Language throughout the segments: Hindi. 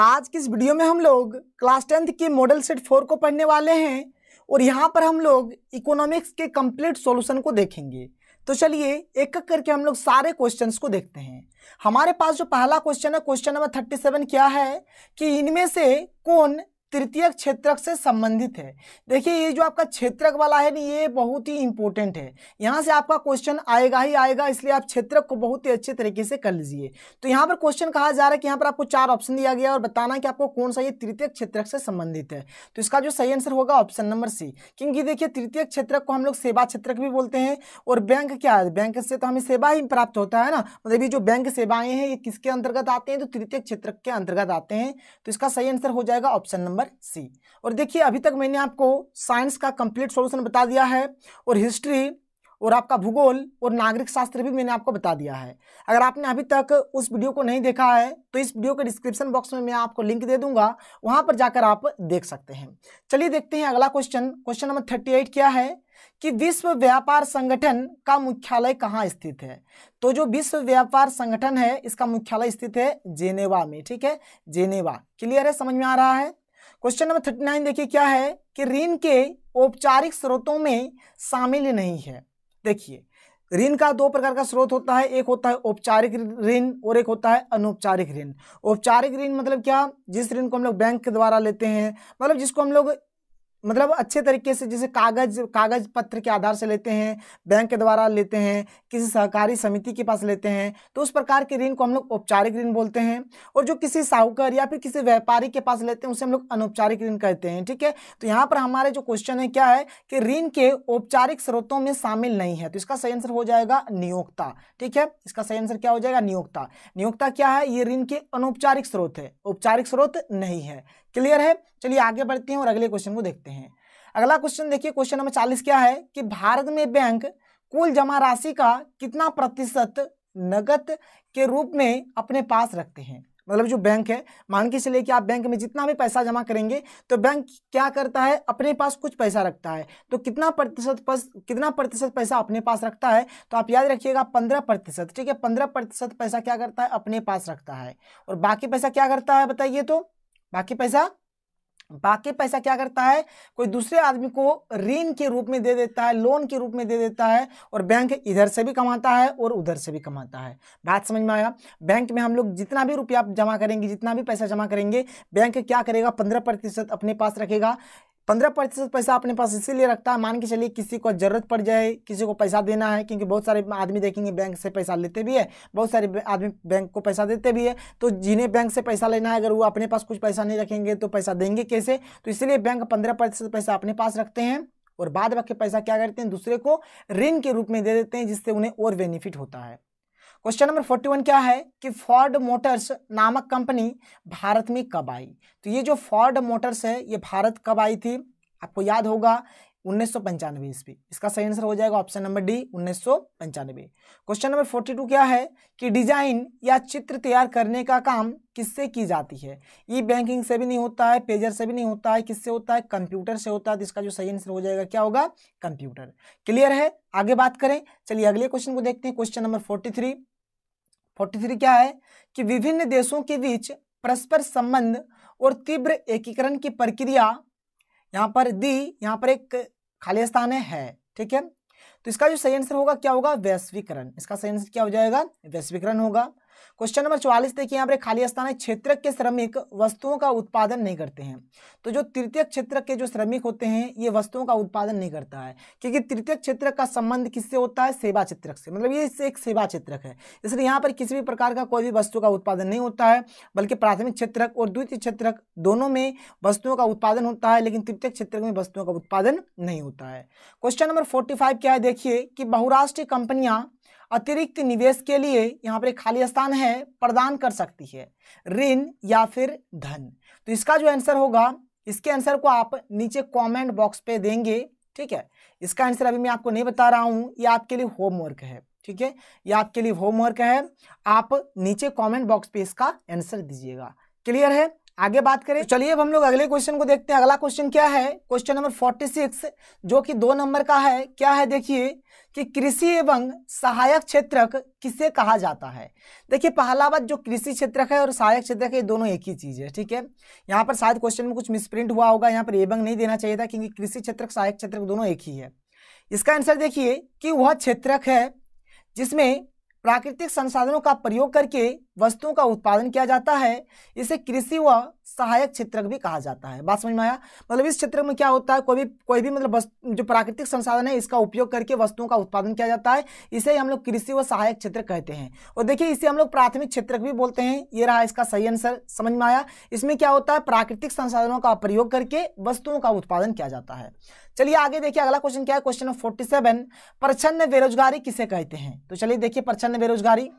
आज की इस वीडियो में हम लोग क्लास टेंथ के मॉडल सेट फोर को पढ़ने वाले हैं और यहाँ पर हम लोग इकोनॉमिक्स के कंप्लीट सॉल्यूशन को देखेंगे तो चलिए एक एक करके हम लोग सारे क्वेश्चंस को देखते हैं हमारे पास जो पहला क्वेश्चन है क्वेश्चन नंबर थर्टी सेवन क्या है कि इनमें से कौन तृतीय क्षेत्रक से संबंधित है देखिए ये जो आपका क्षेत्रक वाला है ना ये बहुत ही इंपॉर्टेंट है यहाँ से आपका क्वेश्चन आएगा ही आएगा इसलिए आप क्षेत्रक को बहुत ही अच्छे तरीके से कर लीजिए तो यहाँ पर क्वेश्चन कहा जा रहा है कि यहाँ पर आपको चार ऑप्शन दिया गया और बताना कि आपको कौन सा ये तृतीय क्षेत्रक से संबंधित है तो इसका जो सही आंसर होगा ऑप्शन नंबर सी क्योंकि देखिए तृतीय क्षेत्रक को हम लोग सेवा क्षेत्रक भी बोलते हैं और बैंक क्या है बैंक से तो हमें सेवा ही प्राप्त होता है ना मतलब ये जो बैंक सेवाएं हैं ये किसके अंतर्गत आते हैं तो तृतीय क्षेत्र के अंतर्गत आते हैं तो इसका सही आंसर हो जाएगा ऑप्शन नंबर नंबर सी और देखिए अभी तक मैंने आपको साइंस का कंप्लीट सॉल्यूशन बता दिया है और हिस्ट्री और आपका भूगोल और नागरिक शास्त्र भी मैंने आपको बता दिया है अगर आपने अभी तक उस वीडियो को नहीं देखा है तो इस वीडियो के डिस्क्रिप्शन बॉक्स में मैं आपको लिंक दे दूंगा वहां पर जाकर आप देख सकते हैं चलिए देखते हैं अगला question question number thirty eight क्या है कि विश्व व्यापार संगठन का मुख्यालय कहाँ स्थित है तो जो विश्व व्यापार संगठन है इसका मुख्यालय स्थित है जेनेवा में ठीक है जेनेवा क्लियर है समझ में आ रहा है क्वेश्चन नंबर थर्टी नाइन देखिए क्या है कि ऋण के औपचारिक स्रोतों में शामिल नहीं है देखिए ऋण का दो प्रकार का स्रोत होता है एक होता है औपचारिक ऋण और एक होता है अनौपचारिक ऋण औपचारिक ऋण मतलब क्या जिस ऋण को हम लोग बैंक के द्वारा लेते हैं मतलब जिसको हम लोग मतलब अच्छे तरीके से जैसे कागज कागज पत्र के आधार से लेते हैं बैंक के द्वारा लेते हैं किसी सहकारी समिति के पास लेते हैं तो उस प्रकार के ऋण को हम लोग औपचारिक ऋण बोलते हैं और जो किसी साहूकार या फिर किसी व्यापारी के पास लेते हैं उसे हम लोग अनौपचारिक ऋण कहते हैं ठीक है तो यहाँ पर हमारे जो क्वेश्चन है क्या है कि ऋण के औपचारिक स्रोतों में शामिल नहीं है तो इसका सही आंसर हो जाएगा नियोक्ता ठीक है इसका सही आंसर क्या हो जाएगा नियोक्ता नियोक्ता क्या है ये ऋण के अनौपचारिक स्रोत है औपचारिक स्रोत नहीं है क्लियर है चलिए आगे बढ़ते हैं और अगले क्वेश्चन को देखते हैं अगला क्वेश्चन देखिए क्वेश्चन नंबर चालीस क्या है कि भारत में बैंक कुल जमा राशि का कितना प्रतिशत नगद के रूप में अपने पास रखते हैं मतलब जो बैंक है मान के चलिए कि आप बैंक में जितना भी पैसा जमा करेंगे तो बैंक क्या करता है अपने पास कुछ पैसा रखता है तो कितना प्रतिशत पस, कितना प्रतिशत पैसा अपने पास रखता है तो आप याद रखिएगा पंद्रह प्रतिशत ठीक है पंद्रह प्रतिशत पैसा क्या करता है अपने पास रखता है और बाकी पैसा क्या करता है बताइए तो बाकी पैसा बाकी पैसा क्या करता है कोई दूसरे आदमी को ऋण के रूप में दे देता है लोन के रूप में दे देता है और बैंक इधर से भी कमाता है और उधर से भी कमाता है बात समझ में आया बैंक में हम लोग जितना भी रुपया जमा करेंगे जितना भी पैसा जमा करेंगे बैंक क्या करेगा पंद्रह प्रतिशत अपने पास रखेगा पंद्रह प्रतिशत पैसा अपने पास इसीलिए रखता है मान के चलिए किसी को जरूरत पड़ जाए किसी को पैसा देना है क्योंकि बहुत सारे आदमी देखेंगे बैंक से पैसा लेते भी है बहुत सारे आदमी बैंक को पैसा देते भी है तो जिन्हें बैंक से पैसा लेना है अगर वो अपने पास कुछ पैसा नहीं रखेंगे तो पैसा देंगे कैसे तो इसलिए बैंक पंद्रह प्रतिशत पैसा अपने पास रखते हैं और बाद बाकी पैसा क्या करते हैं दूसरे को ऋण के रूप में दे देते हैं जिससे उन्हें और बेनिफिट होता है क्वेश्चन नंबर फोर्टी वन क्या है कि फॉर्ड मोटर्स नामक कंपनी भारत में कब आई तो ये जो फॉर्ड मोटर्स है ये भारत कब आई थी आपको याद होगा उन्नीस सौ इसका सही आंसर हो जाएगा ऑप्शन नंबर डी उन्नीस सौ क्वेश्चन नंबर फोर्टी टू क्या है कि डिजाइन या चित्र तैयार करने का काम किससे की जाती है ई बैंकिंग से भी नहीं होता है पेजर से भी नहीं होता है किससे होता है कंप्यूटर से होता है तो इसका जो सही आंसर हो जाएगा क्या होगा कंप्यूटर क्लियर है आगे बात करें चलिए अगले क्वेश्चन को देखते हैं question number forty three forty क्या है कि विभिन्न देशों के बीच परस्पर संबंध और तीव्र एकीकरण की प्रक्रिया यहाँ पर दी यहाँ पर एक खाली स्थान है ठीक है तो इसका जो सही आंसर होगा क्या होगा वैश्वीकरण इसका सही आंसर क्या हो जाएगा वैश्वीकरण होगा क्वेश्चन नंबर चौवालीस देखिए यहाँ पर खाली स्थान है क्षेत्र के श्रमिक वस्तुओं का उत्पादन नहीं करते हैं तो जो तृतीय क्षेत्र के जो श्रमिक होते हैं ये वस्तुओं का उत्पादन नहीं करता है क्योंकि तृतीय क्षेत्र का संबंध किससे होता है सेवा क्षेत्र से मतलब ये एक सेवा क्षेत्र है इसलिए यहाँ पर किसी भी प्रकार का कोई भी वस्तु का उत्पादन नहीं होता है बल्कि प्राथमिक क्षेत्र और द्वितीय क्षेत्र दोनों में वस्तुओं का उत्पादन होता है लेकिन तृतीय क्षेत्र में वस्तुओं का उत्पादन नहीं होता है क्वेश्चन नंबर फोर्टी क्या है देखिए कि बहुराष्ट्रीय कंपनियां अतिरिक्त निवेश के लिए यहाँ पर खाली स्थान है प्रदान कर सकती है ऋण या फिर धन तो इसका जो आंसर होगा इसके आंसर को आप नीचे कमेंट बॉक्स पे देंगे ठीक है इसका आंसर अभी मैं आपको नहीं बता रहा हूँ ये आपके लिए होमवर्क है ठीक है ये आपके लिए होमवर्क है आप नीचे कमेंट बॉक्स पे इसका आंसर दीजिएगा क्लियर है आगे बात करें तो चलिए अब हम लोग अगले क्वेश्चन को देखते हैं अगला क्वेश्चन क्या है क्वेश्चन नंबर फोर्टी सिक्स जो कि दो नंबर का है क्या है देखिए कि कृषि एवं सहायक क्षेत्रक किसे कहा जाता है देखिए पहला बात जो कृषि क्षेत्रक है और सहायक क्षेत्रक है दोनों एक ही चीज़ है ठीक है यहाँ पर शायद क्वेश्चन में कुछ मिसप्रिंट हुआ होगा यहाँ पर एवं नहीं देना चाहिए था क्योंकि कृषि क्षेत्र सहायक क्षेत्र दोनों एक ही है इसका आंसर देखिए कि वह क्षेत्रक है जिसमें प्राकृतिक संसाधनों का प्रयोग करके वस्तुओं का उत्पादन किया जाता है इसे कृषि व सहायक क्षेत्र भी कहा जाता है बात समझ में आया मतलब इस क्षेत्र में क्या होता है कोई भी कोई भी मतलब जो प्राकृतिक संसाधन है इसका उपयोग करके वस्तुओं का उत्पादन किया जाता है इसे हम लोग कृषि व सहायक क्षेत्र कहते हैं और देखिए इसे हम लोग प्राथमिक क्षेत्र भी बोलते हैं ये रहा इसका सही आंसर समझ में आया इसमें क्या होता है प्राकृतिक संसाधनों का प्रयोग करके वस्तुओं का उत्पादन किया जाता है चलिए आगे देखिए अगला क्वेश्चन क्या है क्वेश्चन नंबर फोर्टी सेवन प्रचन्न बेरोजगारी किसे कहते हैं तो चलिए देखिए प्रचन्न बेरोजगारी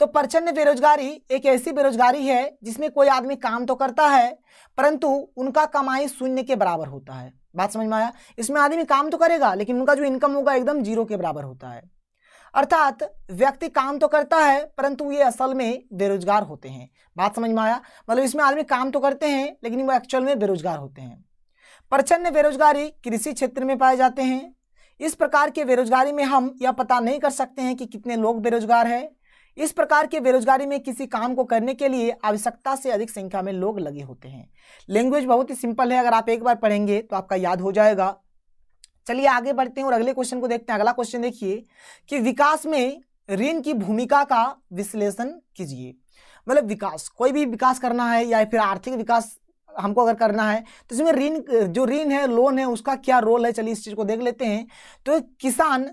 तो प्रचन्न बेरोजगारी बेरोजगारी एक ऐसी बेरोजगारी है जिसमें कोई आदमी काम तो करता है परंतु उनका कमाई शून्य के बराबर होता है बात समझ में आया इसमें आदमी काम तो करेगा लेकिन उनका जो इनकम होगा एकदम जीरो के बराबर होता है अर्थात व्यक्ति काम तो करता है परंतु ये असल में बेरोजगार होते हैं बात समझ में आया मतलब इसमें आदमी काम तो करते हैं लेकिन वो एक्चुअल में बेरोजगार होते हैं प्रचन्न बेरोजगारी कृषि क्षेत्र में पाए जाते हैं इस प्रकार के बेरोजगारी में हम यह पता नहीं कर सकते हैं कि कितने लोग बेरोजगार हैं इस प्रकार के बेरोजगारी में किसी काम को करने के लिए आवश्यकता से अधिक संख्या में लोग लगे होते हैं लैंग्वेज बहुत ही सिंपल है अगर आप एक बार पढ़ेंगे तो आपका याद हो जाएगा चलिए आगे बढ़ते हैं और अगले क्वेश्चन को देखते हैं अगला क्वेश्चन देखिए कि विकास में ऋण की भूमिका का विश्लेषण कीजिए मतलब विकास कोई भी विकास करना है या फिर आर्थिक विकास हमको अगर करना है तो इसमें ऋण जो ऋण है लोन है उसका क्या रोल है चलिए इस चीज़ को देख लेते हैं तो किसान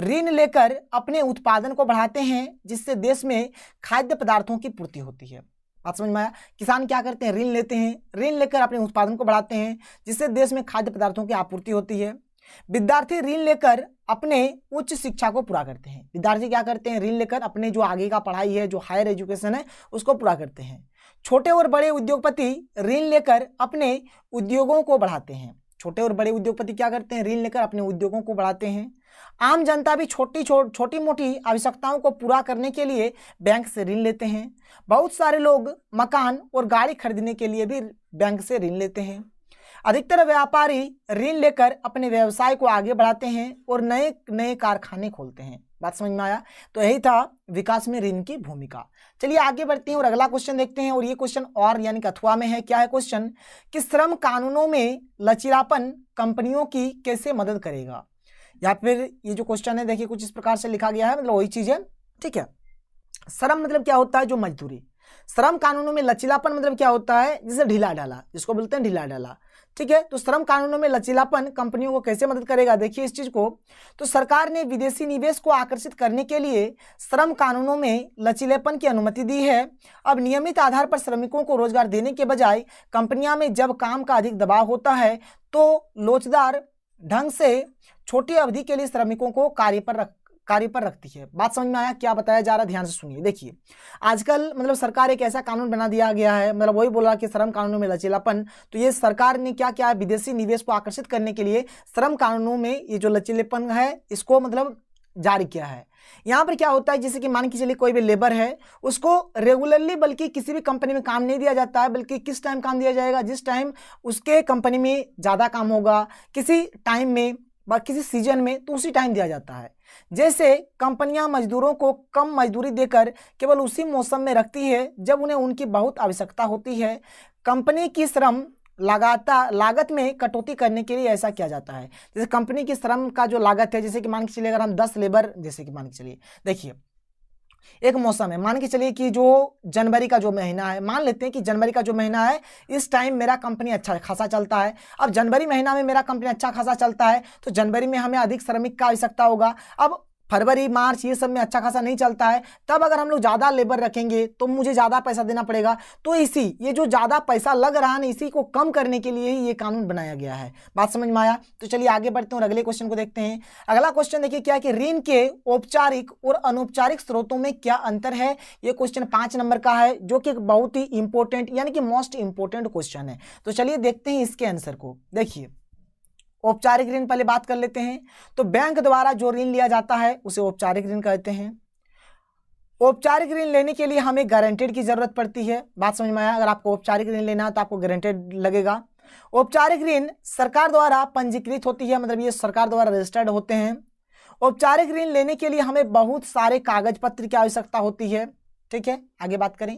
ऋण लेकर अपने उत्पादन को बढ़ाते हैं जिससे देश में खाद्य पदार्थों की पूर्ति होती है बात समझ में आया किसान क्या करते हैं ऋण लेते हैं ऋण लेकर अपने उत्पादन को बढ़ाते हैं जिससे देश में खाद्य पदार्थों की आपूर्ति होती है विद्यार्थी ऋण लेकर अपने उच्च शिक्षा को पूरा करते हैं विद्यार्थी क्या करते हैं ऋण लेकर अपने जो आगे का पढ़ाई है जो हायर एजुकेशन है उसको पूरा करते हैं छोटे और बड़े उद्योगपति ऋण लेकर अपने उद्योगों को बढ़ाते हैं छोटे और बड़े उद्योगपति क्या करते हैं ऋण लेकर अपने उद्योगों को बढ़ाते हैं आम जनता भी छोटी छो, छोटी मोटी आवश्यकताओं को पूरा करने के लिए बैंक से ऋण लेते हैं बहुत सारे लोग मकान और गाड़ी खरीदने के लिए भी बैंक से ऋण लेते हैं अधिकतर व्यापारी ऋण लेकर अपने व्यवसाय को आगे बढ़ाते हैं और नए नए कारखाने खोलते हैं बात समझ में आया तो यही था विकास में ऋण की भूमिका चलिए आगे बढ़ते हैं और अगला क्वेश्चन देखते हैं और ये क्वेश्चन और यानी अथवा में है क्या है क्वेश्चन कि श्रम कानूनों में लचीलापन कंपनियों की कैसे मदद करेगा या फिर ये जो क्वेश्चन है देखिए कुछ इस प्रकार से लिखा गया है मतलब वही चीज़ है ठीक है श्रम मतलब क्या होता है जो मजदूरी श्रम कानूनों में लचीलापन मतलब क्या होता है जिसे ढीला डाला जिसको बोलते हैं ढीला डाला ठीक है तो श्रम कानूनों में लचीलापन कंपनियों को कैसे मदद करेगा देखिए इस चीज को तो सरकार ने विदेशी निवेश को आकर्षित करने के लिए श्रम कानूनों में लचीलेपन की अनुमति दी है अब नियमित आधार पर श्रमिकों को रोजगार देने के बजाय कंपनियां में जब काम का अधिक दबाव होता है तो लोचदार ढंग से छोटी अवधि के लिए श्रमिकों को कार्य पर रख कार्य पर रखती है बात समझ में आया क्या बताया जा रहा है ध्यान से सुनिए देखिए आजकल मतलब सरकार एक ऐसा कानून बना दिया गया है मतलब वही बोला कि श्रम कानूनों में लचीलापन तो ये सरकार ने क्या क्या है विदेशी निवेश को आकर्षित करने के लिए श्रम कानूनों में ये जो लचीलेपन है इसको मतलब जारी किया है यहाँ पर क्या होता है जैसे कि मान के चलिए कोई भी लेबर है उसको रेगुलरली बल्कि किसी भी कंपनी में काम नहीं दिया जाता है बल्कि किस टाइम काम दिया जाएगा जिस टाइम उसके कंपनी में ज़्यादा काम होगा किसी टाइम में किसी सीजन में तो उसी टाइम दिया जाता है जैसे कंपनियां मजदूरों को कम मजदूरी देकर केवल उसी मौसम में रखती है जब उन्हें उनकी बहुत आवश्यकता होती है कंपनी की श्रम लगातार लागत में कटौती करने के लिए ऐसा किया जाता है जैसे कंपनी की श्रम का जो लागत है जैसे कि मान के चलिए अगर हम दस लेबर जैसे कि मान के चलिए देखिए एक मौसम है मान के चलिए कि जो जनवरी का जो महीना है मान लेते हैं कि जनवरी का जो महीना है इस टाइम मेरा कंपनी अच्छा खासा चलता है अब जनवरी महीना में मेरा कंपनी अच्छा खासा चलता है तो जनवरी में हमें अधिक श्रमिक का आवश्यकता होगा अब फरवरी मार्च ये सब में अच्छा खासा नहीं चलता है तब अगर हम लोग ज़्यादा लेबर रखेंगे तो मुझे ज़्यादा पैसा देना पड़ेगा तो इसी ये जो ज़्यादा पैसा लग रहा है ना इसी को कम करने के लिए ही ये कानून बनाया गया है बात समझ में आया तो चलिए आगे बढ़ते हैं और अगले क्वेश्चन को देखते हैं अगला क्वेश्चन देखिए क्या कि ऋण के औपचारिक और अनौपचारिक स्रोतों में क्या अंतर है ये क्वेश्चन पाँच नंबर का है जो कि बहुत ही इंपॉर्टेंट यानी कि मोस्ट इंपॉर्टेंट क्वेश्चन है तो चलिए देखते हैं इसके आंसर को देखिए औपचारिक ऋण पहले बात कर लेते हैं तो बैंक द्वारा जो ऋण लिया जाता है उसे औपचारिक ऋण कहते हैं औपचारिक ऋण लेने के लिए हमें गारंटेड की ज़रूरत पड़ती है बात समझ में आया अगर आपको औपचारिक ऋण लेना है तो आपको गारंटेड लगेगा औपचारिक ऋण सरकार द्वारा पंजीकृत होती है मतलब ये सरकार द्वारा रजिस्टर्ड होते हैं औपचारिक ऋण लेने के लिए हमें बहुत सारे कागज पत्र की आवश्यकता होती है ठीक है आगे बात करें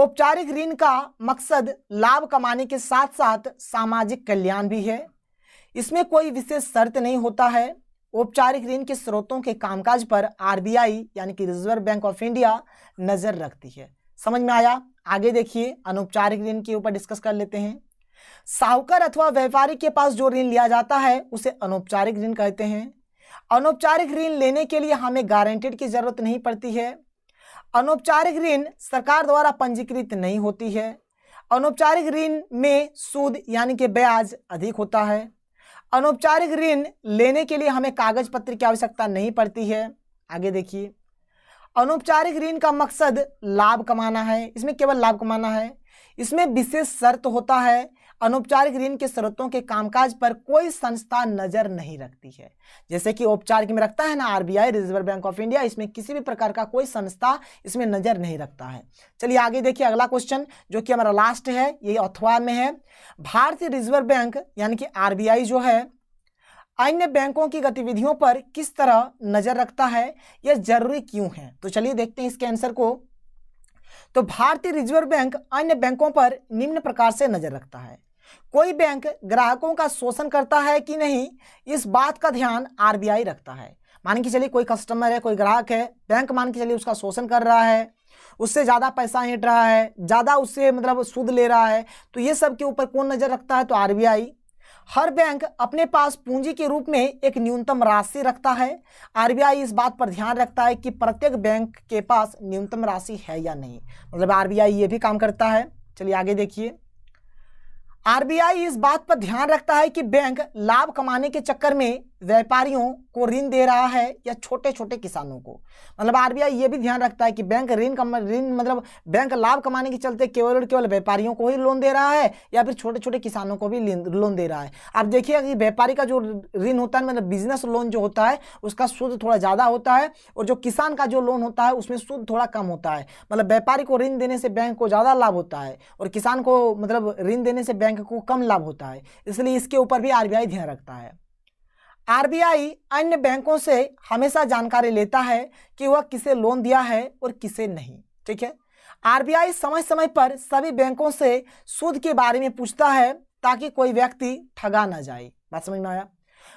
औपचारिक ऋण का मकसद लाभ कमाने के साथ साथ सामाजिक कल्याण भी है इसमें कोई विशेष शर्त नहीं होता है औपचारिक ऋण के स्रोतों के कामकाज पर आरबीआई यानी कि रिजर्व बैंक ऑफ इंडिया नज़र रखती है समझ में आया आगे देखिए अनौपचारिक ऋण के ऊपर डिस्कस कर लेते हैं साहूकार अथवा व्यापारी के पास जो ऋण लिया जाता है उसे अनौपचारिक ऋण कहते हैं अनौपचारिक ऋण लेने के लिए हमें गारंटेड की जरूरत नहीं पड़ती है अनौपचारिक ऋण सरकार द्वारा पंजीकृत नहीं होती है अनौपचारिक ऋण में सूद यानी कि ब्याज अधिक होता है अनौपचारिक ऋण लेने के लिए हमें कागज पत्र की आवश्यकता नहीं पड़ती है आगे देखिए अनौपचारिक ऋण का मकसद लाभ कमाना है इसमें केवल लाभ कमाना है इसमें विशेष शर्त होता है अनौपचारिक ऋण के स्रोतों के कामकाज पर कोई संस्था नजर नहीं रखती है जैसे कि औपचारिक में रखता है ना RBI Reserve Bank of India इसमें किसी भी प्रकार का कोई संस्था इसमें नजर नहीं रखता है चलिए आगे देखिए अगला क्वेश्चन जो कि हमारा लास्ट है ये अथवा में है भारतीय रिजर्व बैंक यानी कि आरबीआई जो है अन्य बैंकों की गतिविधियों पर किस तरह नजर रखता है यह जरूरी क्यों है तो चलिए देखते हैं इसके आंसर को तो भारतीय रिजर्व बैंक अन्य बैंकों पर निम्न प्रकार से नजर रखता है कोई बैंक ग्राहकों का शोषण करता है कि नहीं इस बात का ध्यान आरबीआई रखता है मान के चलिए कोई कस्टमर है कोई ग्राहक है बैंक मान के चलिए उसका शोषण कर रहा है उससे ज़्यादा पैसा हेट रहा है ज़्यादा उससे मतलब सूद ले रहा है तो ये सब के ऊपर कौन नज़र रखता है तो आरबीआई हर बैंक अपने पास पूंजी के रूप में एक न्यूनतम राशि रखता है आरबीआई इस बात पर ध्यान रखता है कि प्रत्येक बैंक के पास न्यूनतम राशि है या नहीं मतलब आरबीआई ये भी काम करता है चलिए आगे देखिए आरबीआई इस बात पर ध्यान रखता है कि बैंक लाभ कमाने के चक्कर में व्यापारियों को ऋण दे रहा है या छोटे छोटे किसानों को मतलब आरबीआई ये भी ध्यान रखता है कि बैंक ऋण कम ऋण मतलब बैंक लाभ कमाने के चलते केवल और केवल व्यापारियों को ही लोन दे रहा है या फिर छोटे छोटे किसानों को भी लोन दे रहा है आप देखिए कि व्यापारी का जो ऋण होता है मतलब बिजनेस लोन जो होता है उसका सूद थोड़ा ज़्यादा होता है और जो किसान का जो लोन होता है उसमें सूद थोड़ा कम होता है मतलब व्यापारी को ऋण देने से बैंक को ज़्यादा लाभ होता है और किसान को मतलब ऋण देने से बैंक को कम लाभ होता है इसलिए इसके ऊपर भी आर ध्यान रखता है आरबीआई अन्य बैंकों से हमेशा जानकारी लेता है कि वह किसे लोन दिया है और किसे नहीं ठीक है आरबीआई समय समय पर सभी बैंकों से सूद के बारे में पूछता है ताकि कोई व्यक्ति ठगा ना जाए बात समझ में आया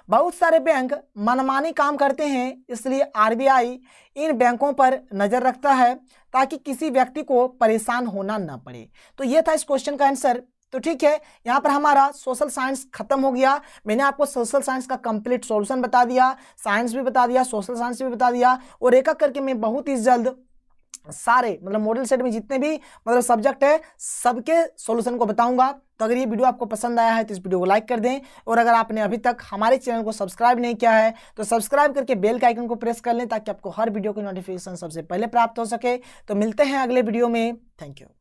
बहुत सारे बैंक मनमानी काम करते हैं इसलिए आरबीआई इन बैंकों पर नज़र रखता है ताकि किसी व्यक्ति को परेशान होना ना पड़े तो यह था इस क्वेश्चन का आंसर तो ठीक है यहाँ पर हमारा सोशल साइंस खत्म हो गया मैंने आपको सोशल साइंस का कंप्लीट सॉल्यूशन बता दिया साइंस भी बता दिया सोशल साइंस भी बता दिया और एक करके मैं बहुत ही जल्द सारे मतलब मॉडल सेट में जितने भी मतलब सब्जेक्ट है सबके सॉल्यूशन को बताऊंगा तो अगर ये वीडियो आपको पसंद आया है तो इस वीडियो को लाइक कर दें और अगर आपने अभी तक हमारे चैनल को सब्सक्राइब नहीं किया है तो सब्सक्राइब करके बेल का आइकन को प्रेस कर लें ताकि आपको हर वीडियो की नोटिफिकेशन सबसे पहले प्राप्त हो सके तो मिलते हैं अगले वीडियो में थैंक यू